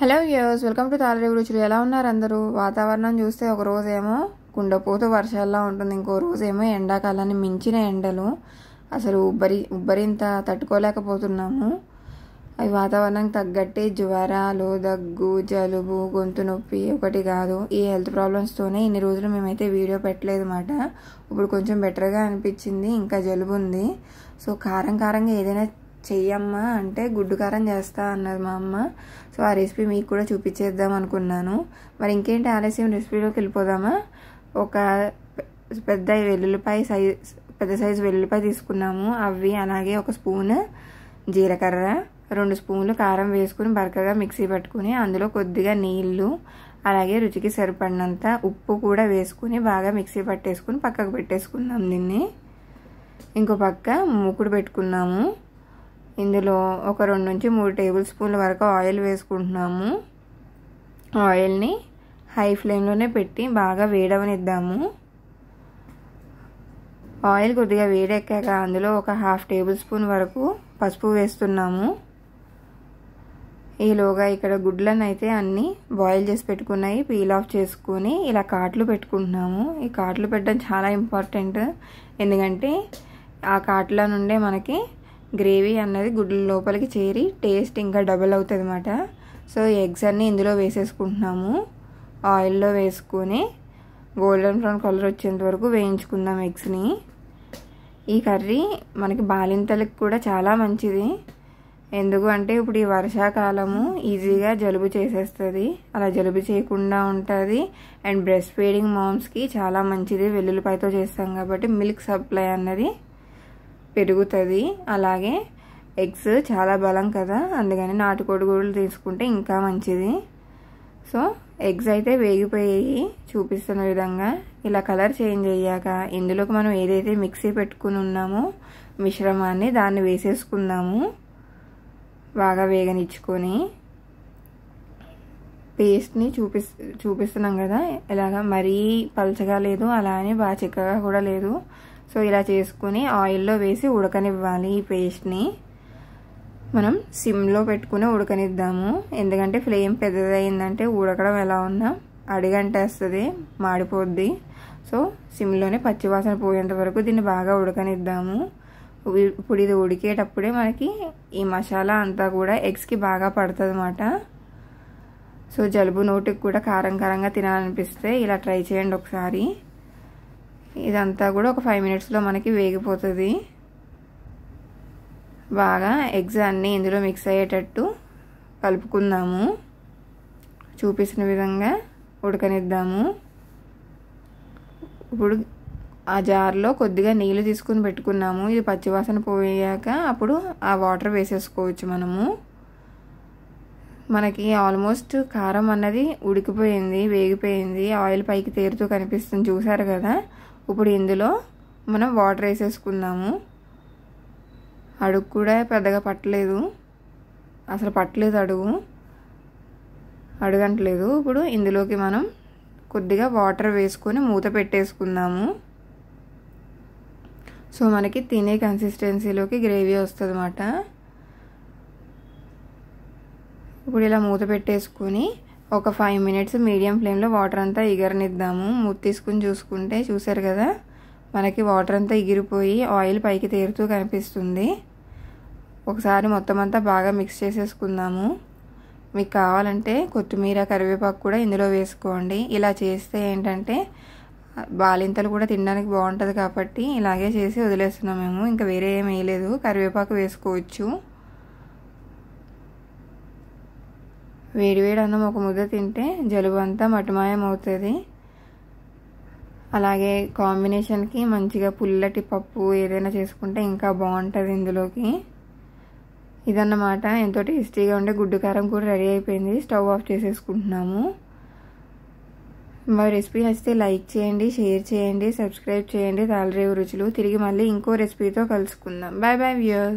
hello viewers welcome to Talarevu రుచులు ఎలా ఉన్నారు అందరూ వాతావరణం చూస్తే ఒక రోజేమో కుండపోత వర్షాల్లో ఉంటుంది ఇంకో రోజేమో ఎండాకాలాన్ని మించిన ఎండలు అసలు ఉబ్బరి ఉబ్బరింత తట్టుకోలేకపోతున్నాము అవి వాతావరణానికి తగ్గట్టే జ్వరాలు దగ్గు జలుబు గొంతు నొప్పి ఒకటి కాదు ఈ హెల్త్ ప్రాబ్లమ్స్తోనే ఇన్ని రోజులు మేమైతే వీడియో పెట్టలేదు మాట ఇప్పుడు కొంచెం బెటర్గా అనిపించింది ఇంకా జలుబు ఉంది సో కారం కారంగా ఏదైనా చెయ్యమ్మా అంటే గుడ్డు కారం చేస్తా అన్నది మా అమ్మ సో ఆ రెసిపీ మీకు కూడా చూపించేద్దాం అనుకున్నాను మరి ఇంకేంటి ఆలస్యం రెసిపీలోకి వెళ్ళిపోదామా ఒక పెద్ద వెల్లుల్లిపాయ సైజ్ పెద్ద సైజు వెల్లుల్లిపాయ తీసుకున్నాము అవి అలాగే ఒక స్పూన్ జీలకర్ర రెండు స్పూన్లు కారం వేసుకుని బరకగా మిక్సీ పట్టుకుని అందులో కొద్దిగా నీళ్లు అలాగే రుచికి సరిపడినంత ఉప్పు కూడా వేసుకుని బాగా మిక్సీ పట్టేసుకుని పక్కకు పెట్టేసుకున్నాం దీన్ని ఇంకో పక్క మూకుడు పెట్టుకున్నాము ఇందులో ఒక రెండు నుంచి మూడు టేబుల్ స్పూన్ల వరకు ఆయిల్ వేసుకుంటున్నాము ఆయిల్ని హై ఫ్లేమ్లోనే పెట్టి బాగా వేడవనిద్దాము ఆయిల్ కొద్దిగా వేడెక్కాక అందులో ఒక హాఫ్ టేబుల్ స్పూన్ వరకు పసుపు వేస్తున్నాము ఈలోగా ఇక్కడ గుడ్లను అయితే అన్నీ బాయిల్ చేసి పెట్టుకున్నాయి పీల్ ఆఫ్ చేసుకుని ఇలా కాట్లు పెట్టుకుంటున్నాము ఈ కాట్లు పెట్టడం చాలా ఇంపార్టెంట్ ఎందుకంటే ఆ కాట్ల నుండే మనకి గ్రేవీ అన్నది గుడ్ల లోపలికి చేరి టేస్ట్ ఇంకా డబుల్ అవుతుంది అనమాట సో ఎగ్స్ అన్నీ ఇందులో వేసేసుకుంటున్నాము ఆయిల్లో వేసుకొని గోల్డెన్ బ్రౌన్ కలర్ వచ్చేంత వరకు వేయించుకుందాం ఎగ్స్ని ఈ కర్రీ మనకి బాలింతలకు కూడా చాలా మంచిది ఎందుకు అంటే ఇప్పుడు ఈ వర్షాకాలము ఈజీగా జలుబు చేసేస్తుంది అలా జలుబు చేయకుండా ఉంటుంది అండ్ బ్రెస్ట్ ఫీడింగ్ మామ్స్కి చాలా మంచిది వెల్లుల్లిపాయతో చేస్తాం కాబట్టి మిల్క్ సప్లై అన్నది పెరుగుతుంది అలాగే ఎగ్స్ చాలా బలం కదా అందుకని నాటుకోడి గూడలు తీసుకుంటే ఇంకా మంచిది సో ఎగ్స్ అయితే వేగిపోయాయి చూపిస్తున్న విధంగా ఇలా కలర్ చేంజ్ అయ్యాక ఇందులోకి మనం ఏదైతే మిక్సీ పెట్టుకుని ఉన్నామో మిశ్రమాన్ని దాన్ని వేసేసుకుందాము బాగా వేగనిచ్చుకొని పేస్ట్ని చూపిస్ చూపిస్తున్నాం కదా ఇలాగ మరీ పలచగా లేదు అలా అని బాగా చిక్కగా కూడా లేదు సో ఇలా చేసుకుని ఆయిల్లో వేసి ఉడకనివ్వాలి ఈ పేస్ట్ని మనం సిమ్లో పెట్టుకుని ఉడకనిద్దాము ఎందుకంటే ఫ్లేమ్ పెద్దదైందంటే ఉడకడం ఎలా ఉన్నా అడిగంటేస్తుంది మాడిపోద్ది సో సిమ్లోనే పచ్చివాసన పోయేంత వరకు దీన్ని బాగా ఉడకనిద్దాము ఇప్పుడు ఇది ఉడికేటప్పుడే మనకి ఈ మసాలా అంతా కూడా ఎగ్స్కి బాగా పడుతుంది అన్నమాట సో జలుబు నోటికి కూడా కారం కారంగా తినాలనిపిస్తే ఇలా ట్రై చేయండి ఒకసారి ఇదంతా కూడా ఒక ఫైవ్ మినిట్స్లో మనకి వేగిపోతుంది బాగా ఎగ్స్ అన్నీ ఇందులో మిక్స్ అయ్యేటట్టు కలుపుకుందాము చూపిస్తున్న విధంగా ఉడకనిద్దాము ఇప్పుడు ఆ జార్లో కొద్దిగా నీళ్ళు తీసుకుని పెట్టుకున్నాము ఇది పచ్చివాసన పోయాక అప్పుడు ఆ వాటర్ వేసేసుకోవచ్చు మనము మనకి ఆల్మోస్ట్ కారం అన్నది ఉడికిపోయింది వేగిపోయింది ఆయిల్ పైకి తేరుతూ కనిపిస్తుంది చూసారు కదా ఇప్పుడు ఇందులో మనం వాటర్ వేసేసుకుందాము అడుగు కూడా పెద్దగా పట్టలేదు అసలు పట్టలేదు అడుగు అడుగంటలేదు ఇప్పుడు ఇందులోకి మనం కొద్దిగా వాటర్ వేసుకొని మూత పెట్టేసుకుందాము సో మనకి తినే కన్సిస్టెన్సీలోకి గ్రేవీ వస్తుంది అన్నమాట ఇప్పుడు ఇలా మూత పెట్టేసుకొని ఒక ఫైవ్ మినిట్స్ మీడియం ఫ్లేమ్లో వాటర్ అంతా ఎగరనిద్దాము మూత తీసుకుని చూసుకుంటే చూసారు కదా మనకి వాటర్ అంతా ఎగిరిపోయి ఆయిల్ పైకి తేరుతూ కనిపిస్తుంది ఒకసారి మొత్తం అంతా బాగా మిక్స్ చేసేసుకుందాము మీకు కావాలంటే కొత్తిమీర కరివేపాకు కూడా ఇందులో వేసుకోండి ఇలా చేస్తే ఏంటంటే బాలింతలు కూడా తినడానికి బాగుంటుంది కాబట్టి ఇలాగే చేసి వదిలేస్తున్నాం మేము ఇంకా వేరే ఏం వేయలేదు కరివేపాకు వేసుకోవచ్చు వేడివేడి అన్నం ఒక ముద్ద తింటే జలుబు అంతా మటుమాయం అవుతుంది అలాగే కాంబినేషన్కి మంచిగా పుల్లటి పప్పు ఏదైనా చేసుకుంటే ఇంకా బాగుంటుంది ఇందులోకి ఇదన్నమాట ఎంతో టేస్టీగా ఉండే గుడ్డు కారం కూడా రెడీ అయిపోయింది స్టవ్ ఆఫ్ చేసేసుకుంటున్నాము మా రెసిపీ నచ్చితే లైక్ చేయండి షేర్ చేయండి సబ్స్క్రైబ్ చేయండి తాలరేవు రుచులు తిరిగి మళ్ళీ ఇంకో రెసిపీతో కలుసుకుందాం బాయ్ బాయ్ వ్యూయర్స్